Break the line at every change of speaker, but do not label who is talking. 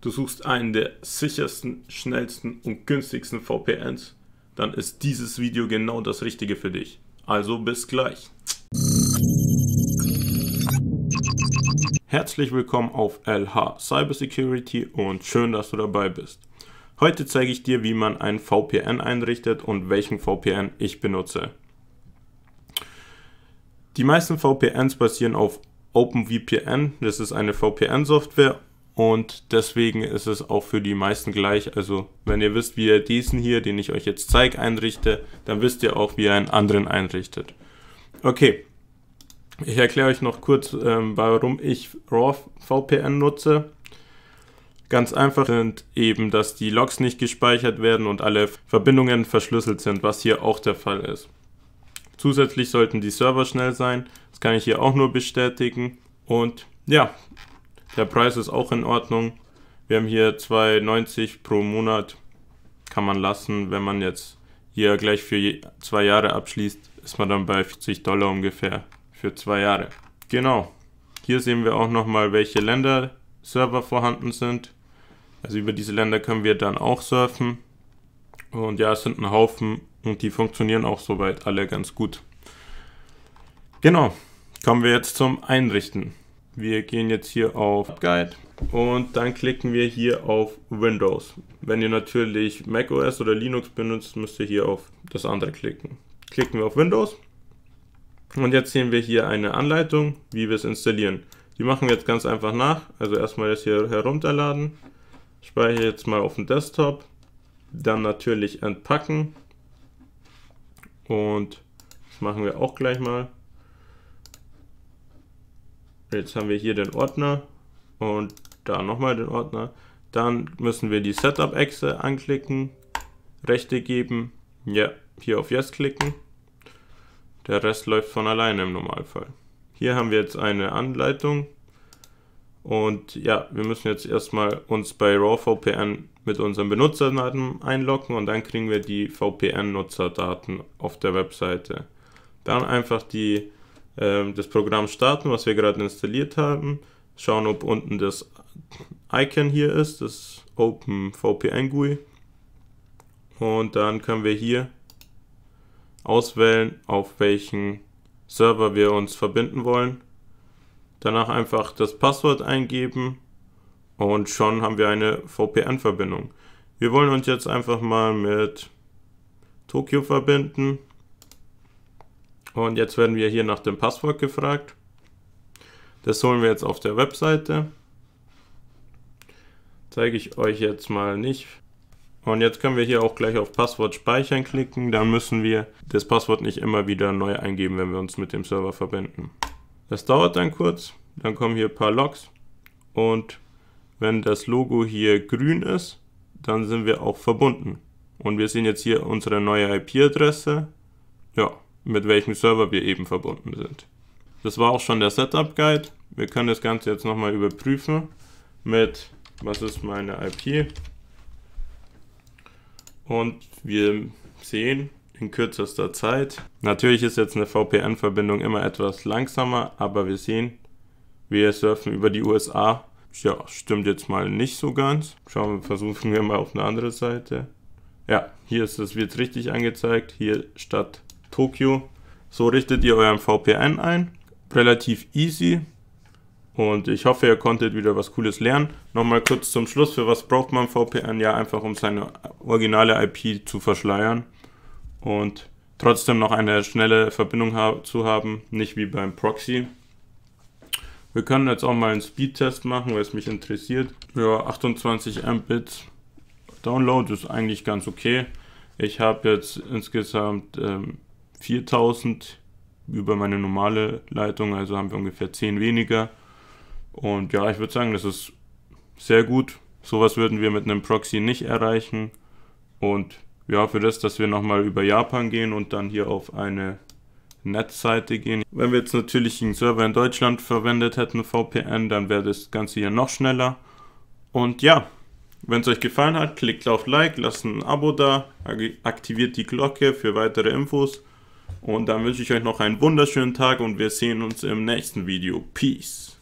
du suchst einen der sichersten, schnellsten und günstigsten VPNs, dann ist dieses Video genau das Richtige für dich. Also bis gleich. Herzlich willkommen auf LH Cybersecurity und schön, dass du dabei bist. Heute zeige ich dir, wie man einen VPN einrichtet und welchen VPN ich benutze. Die meisten VPNs basieren auf OpenVPN, das ist eine VPN-Software und deswegen ist es auch für die meisten gleich. Also wenn ihr wisst, wie ihr diesen hier, den ich euch jetzt zeige, einrichte, dann wisst ihr auch, wie ihr einen anderen einrichtet. Okay, ich erkläre euch noch kurz, ähm, warum ich RAW VPN nutze. Ganz einfach sind eben, dass die Logs nicht gespeichert werden und alle Verbindungen verschlüsselt sind, was hier auch der Fall ist. Zusätzlich sollten die Server schnell sein, das kann ich hier auch nur bestätigen. Und ja, der Preis ist auch in Ordnung. Wir haben hier 2,90 pro Monat. Kann man lassen, wenn man jetzt hier gleich für zwei Jahre abschließt, ist man dann bei 40 Dollar ungefähr für zwei Jahre. Genau. Hier sehen wir auch nochmal, welche Länder Server vorhanden sind. Also über diese Länder können wir dann auch surfen. Und ja, es sind ein Haufen und die funktionieren auch soweit alle ganz gut. Genau, kommen wir jetzt zum Einrichten. Wir gehen jetzt hier auf Guide und dann klicken wir hier auf Windows. Wenn ihr natürlich macOS oder Linux benutzt, müsst ihr hier auf das andere klicken. Klicken wir auf Windows und jetzt sehen wir hier eine Anleitung, wie wir es installieren. Die machen wir jetzt ganz einfach nach. Also erstmal das hier herunterladen. Speichere jetzt mal auf dem Desktop. Dann natürlich entpacken. Und das machen wir auch gleich mal. Jetzt haben wir hier den Ordner und da nochmal den Ordner. Dann müssen wir die Setup-Echse anklicken, Rechte geben, ja, hier auf Yes klicken. Der Rest läuft von alleine im Normalfall. Hier haben wir jetzt eine Anleitung und ja, wir müssen jetzt erstmal uns bei Raw VPN mit unseren Benutzerdaten einloggen und dann kriegen wir die VPN-Nutzerdaten auf der Webseite. Dann einfach die ähm, das Programm starten, was wir gerade installiert haben. Schauen, ob unten das Icon hier ist, das OpenVPN GUI. Und dann können wir hier auswählen, auf welchen Server wir uns verbinden wollen. Danach einfach das Passwort eingeben und schon haben wir eine VPN-Verbindung. Wir wollen uns jetzt einfach mal mit Tokio verbinden. Und jetzt werden wir hier nach dem Passwort gefragt. Das holen wir jetzt auf der Webseite. Zeige ich euch jetzt mal nicht. Und jetzt können wir hier auch gleich auf Passwort speichern klicken. Dann müssen wir das Passwort nicht immer wieder neu eingeben, wenn wir uns mit dem Server verbinden. Das dauert dann kurz. Dann kommen hier ein paar Logs. Und wenn das Logo hier grün ist, dann sind wir auch verbunden. Und wir sehen jetzt hier unsere neue IP-Adresse. Ja, mit welchem Server wir eben verbunden sind. Das war auch schon der Setup Guide. Wir können das Ganze jetzt nochmal überprüfen mit, was ist meine IP? Und wir sehen in kürzester Zeit. Natürlich ist jetzt eine VPN-Verbindung immer etwas langsamer, aber wir sehen, wir surfen über die USA. Ja, stimmt jetzt mal nicht so ganz. Schauen wir, versuchen wir mal auf eine andere Seite. Ja, hier ist es, wird richtig angezeigt. Hier statt Tokio. So richtet ihr euren VPN ein. Relativ easy. Und ich hoffe, ihr konntet wieder was Cooles lernen. Nochmal kurz zum Schluss, für was braucht man VPN? Ja, einfach um seine originale IP zu verschleiern und trotzdem noch eine schnelle Verbindung ha zu haben, nicht wie beim Proxy. Wir können jetzt auch mal einen Speedtest machen, weil es mich interessiert. Ja, 28 Mbits Download ist eigentlich ganz okay. Ich habe jetzt insgesamt ähm, 4000 über meine normale Leitung, also haben wir ungefähr 10 weniger. Und ja, ich würde sagen, das ist sehr gut. Sowas würden wir mit einem Proxy nicht erreichen. Und ja, für das, dass wir nochmal über Japan gehen und dann hier auf eine Netzseite gehen. Wenn wir jetzt natürlich einen Server in Deutschland verwendet hätten, VPN, dann wäre das Ganze hier noch schneller. Und ja, wenn es euch gefallen hat, klickt auf Like, lasst ein Abo da, aktiviert die Glocke für weitere Infos. Und dann wünsche ich euch noch einen wunderschönen Tag und wir sehen uns im nächsten Video. Peace.